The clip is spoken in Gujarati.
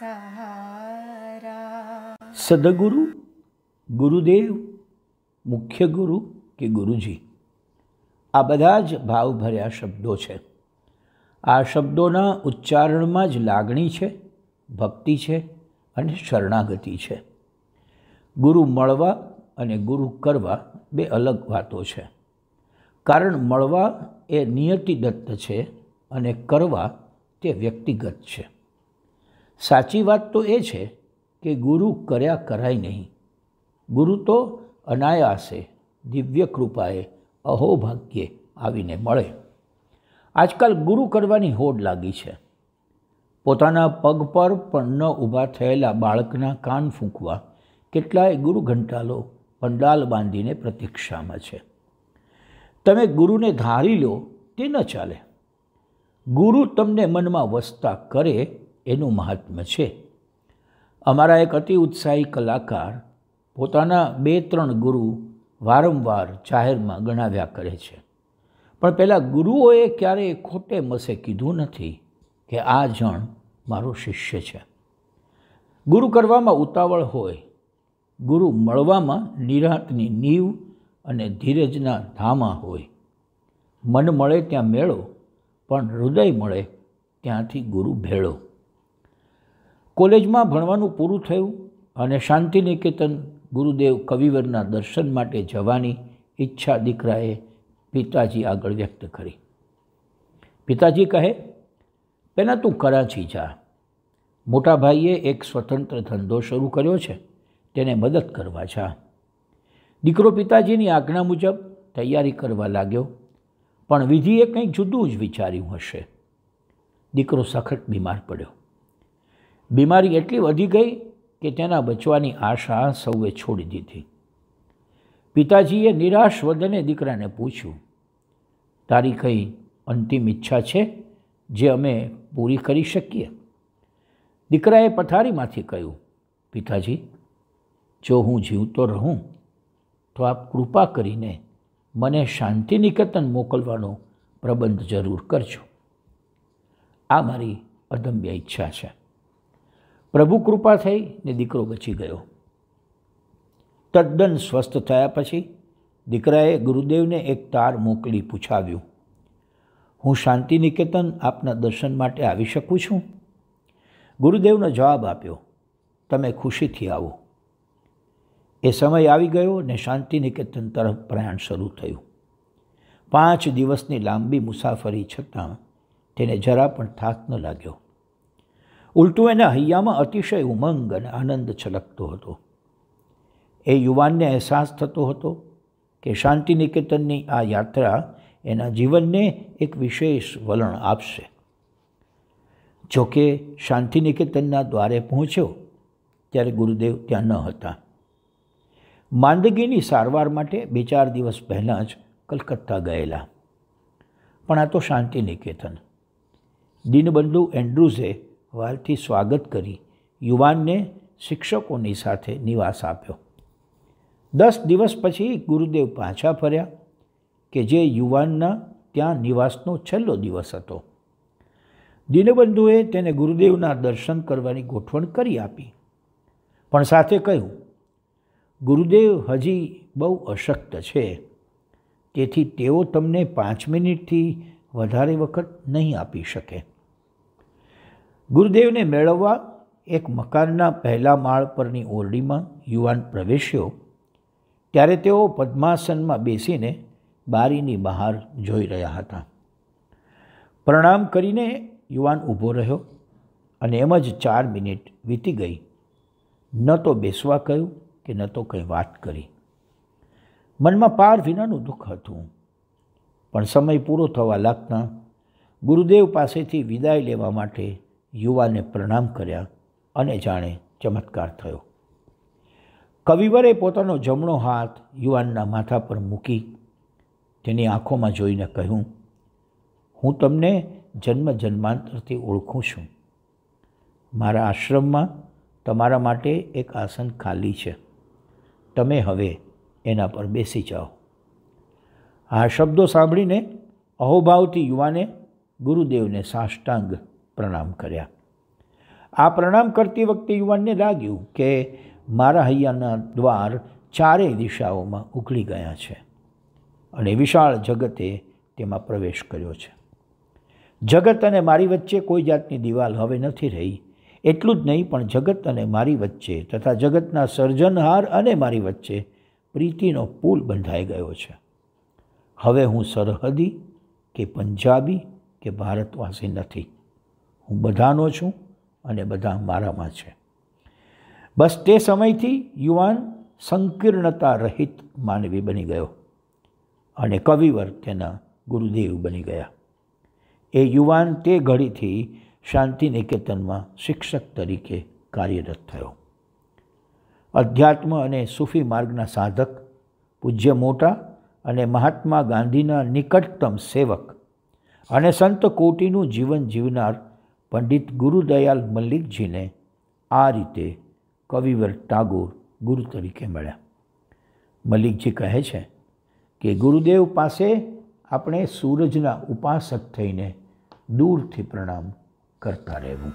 સહારા સદગુરુ ગુરુદેવ મુખ્ય ગુરુ કે ગુરુજી આ બધા જ ભાવભર્યા શબ્દો છે આ શબ્દોના ઉચ્ચારણમાં જ લાગણી છે ભક્તિ છે અને શરણાગતિ છે ગુરુ મળવા અને ગુરુ કરવા બે અલગ વાતો છે કારણ મળવા એ નિયતિદત્ત છે અને કરવા તે વ્યક્તિગત છે સાચી વાત તો એ છે કે ગુરુ કર્યા કરાય નહીં ગુરુ તો અનાયાસે દિવ્ય કૃપાએ અહોભાગ્યે આવીને મળે આજકાલ ગુરુ કરવાની હોડ લાગી છે પોતાના પગ પર પણ ન ઊભા થયેલા બાળકના કાન ફૂંકવા કેટલાય ગુરુ ઘંટાલો પંડાલ બાંધીને પ્રતીક્ષામાં છે તમે ગુરુને ધારી લો તે ન ચાલે ગુરુ તમને મનમાં વસતા કરે એનું મહાત્મ્ય છે અમારા એક અતિ ઉત્સાહી કલાકાર પોતાના બે ત્રણ ગુરુ વારંવાર જાહેરમાં ગણાવ્યા કરે છે પણ પહેલાં ગુરુઓએ ક્યારેય ખોટે મસે કીધું નથી કે આ જણ મારો શિષ્ય છે ગુરુ કરવામાં ઉતાવળ હોય ગુરુ મળવામાં નિરાંતની નીવ અને ધીરજના ધામા હોય મન મળે ત્યાં મેળો પણ હૃદય મળે ત્યાંથી ગુરુ ભેળો કોલેજમાં ભણવાનું પૂરું થયું અને શાંતિનિકેતન ગુરુદેવ કવિવરના દર્શન માટે જવાની ઈચ્છા દીકરાએ પિતાજી આગળ વ્યક્ત કરી પિતાજી કહે પહેલાં તું કરાચી જા મોટા ભાઈએ એક સ્વતંત્ર ધંધો શરૂ કર્યો છે તેને મદદ કરવા જા દીકરો પિતાજીની આજ્ઞા મુજબ તૈયારી કરવા લાગ્યો પણ વિધિએ કંઈક જુદું જ વિચાર્યું હશે દીકરો સખત બીમાર પડ્યો બીમારી એટલી વધી ગઈ કે તેના બચવાની આશા સૌએ છોડી દીધી પિતાજીએ નિરાશ વદને દીકરાને પૂછ્યું તારી કઈ અંતિમ ઈચ્છા છે જે અમે પૂરી કરી શકીએ દીકરાએ પથારીમાંથી કહ્યું પિતાજી જો હું જીવતો રહું તો આપ કૃપા કરીને મને શાંતિ નિકેતન મોકલવાનો પ્રબંધ જરૂર કરજો આ મારી અદમ્ય ઈચ્છા છે પ્રભુ કૃપા થઈ ને દીકરો બચી ગયો તદ્દન સ્વસ્થ થયા પછી દીકરાએ ગુરુદેવને એક તાર મોકલી પૂછાવ્યું હું શાંતિ નિકેતન આપના દર્શન માટે આવી શકું છું ગુરુદેવનો જવાબ આપ્યો તમે ખુશીથી આવો એ સમય આવી ગયો ને શાંતિ નિકેતન તરફ પ્રયાણ શરૂ થયું પાંચ દિવસની લાંબી મુસાફરી છતાં તેને જરા પણ થાક ન લાગ્યો ઉલટું એના હૈયામાં અતિશય ઉમંગ અને આનંદ છલકતો હતો એ યુવાનને અહેસાસ થતો હતો કે શાંતિ નિકેતનની આ યાત્રા એના જીવનને એક વિશેષ વલણ આપશે જોકે શાંતિ નિકેતનના દ્વારે પહોંચ્યો ત્યારે ગુરુદેવ ત્યાં ન હતા માંદગીની સારવાર માટે બે ચાર દિવસ પહેલાં જ કલકત્તા ગયેલા પણ આ તો શાંતિ નિકેતન દિનબંધુ એન્ડ્રુઝે વાલથી સ્વાગત કરી યુવાનને શિક્ષકોની સાથે નિવાસ આપ્યો દસ દિવસ પછી ગુરુદેવ પાછા ફર્યા કે જે યુવાનના ત્યાં નિવાસનો છેલ્લો દિવસ હતો દિનબંધુએ તેને ગુરુદેવના દર્શન કરવાની ગોઠવણ કરી આપી પણ સાથે કહ્યું ગુરુદેવ હજી બહુ અશક્ત છે તેથી તેઓ તમને પાંચ મિનિટથી વધારે વખત નહીં આપી શકે ગુરુદેવને મેળવવા એક મકાનના પહેલા માળ પરની ઓરડીમાં યુવાન પ્રવેશ્યો ત્યારે તેઓ પદ્માસનમાં બેસીને બારીની બહાર જોઈ રહ્યા હતા પ્રણામ કરીને યુવાન ઊભો રહ્યો અને એમ જ ચાર મિનિટ વીતી ગઈ ન તો બેસવા કહ્યું કે ન તો કંઈ વાત કરી મનમાં પાર વિનાનું દુઃખ હતું પણ સમય પૂરો થવા લાગતા ગુરુદેવ પાસેથી વિદાય લેવા માટે યુવાને પ્રણામ કર્યા અને જાણે ચમત્કાર થયો કવિવરે પોતાનો જમણો હાથ યુવાનના માથા પર મૂકી તેની આંખોમાં જોઈને કહ્યું હું તમને જન્મ જન્માંતરથી ઓળખું છું મારા આશ્રમમાં તમારા માટે એક આસન ખાલી છે તમે હવે એના પર બેસી જાઓ આ શબ્દો સાંભળીને અહોભાવથી યુવાને ગુરુદેવને સાષ્ટાંગ પ્રણામ કર્યા આ પ્રણામ કરતી વખતે યુવાનને લાગ્યું કે મારા હૈયાના દ્વાર ચારેય દિશાઓમાં ઉકળી ગયા છે અને વિશાળ જગતે તેમાં પ્રવેશ કર્યો છે જગત અને મારી વચ્ચે કોઈ જાતની દિવાલ હવે નથી રહી એટલું જ નહીં પણ જગત અને મારી વચ્ચે તથા જગતના સર્જનહાર અને મારી વચ્ચે પ્રીતિનો પુલ બંધાઈ ગયો છે હવે હું સરહદી કે પંજાબી કે ભારતવાસી નથી હું બધાનો છું અને બધા મારામાં છે બસ તે સમયથી યુવાન સંકીર્ણતા રહિત માનવી બની ગયો અને કવિવર તેના ગુરુદેવ બની ગયા એ યુવાન તે ઘડીથી શાંતિ નિકેતનમાં શિક્ષક તરીકે કાર્યરત થયો અધ્યાત્મ અને સૂફી માર્ગના સાધક પૂજ્ય મોટા અને મહાત્મા ગાંધીના નિકટતમ સેવક અને સંત કોટીનું જીવન જીવનાર પંડિત ગુરુદયાલ મલ્લિકજીને આ રીતે કવિવર ટાગોર ગુરુ તરીકે મળ્યા મલ્લિકજી કહે છે કે ગુરુદેવ પાસે આપણે સૂરજના ઉપાસક થઈને દૂરથી પ્રણામ કરતા રહેવું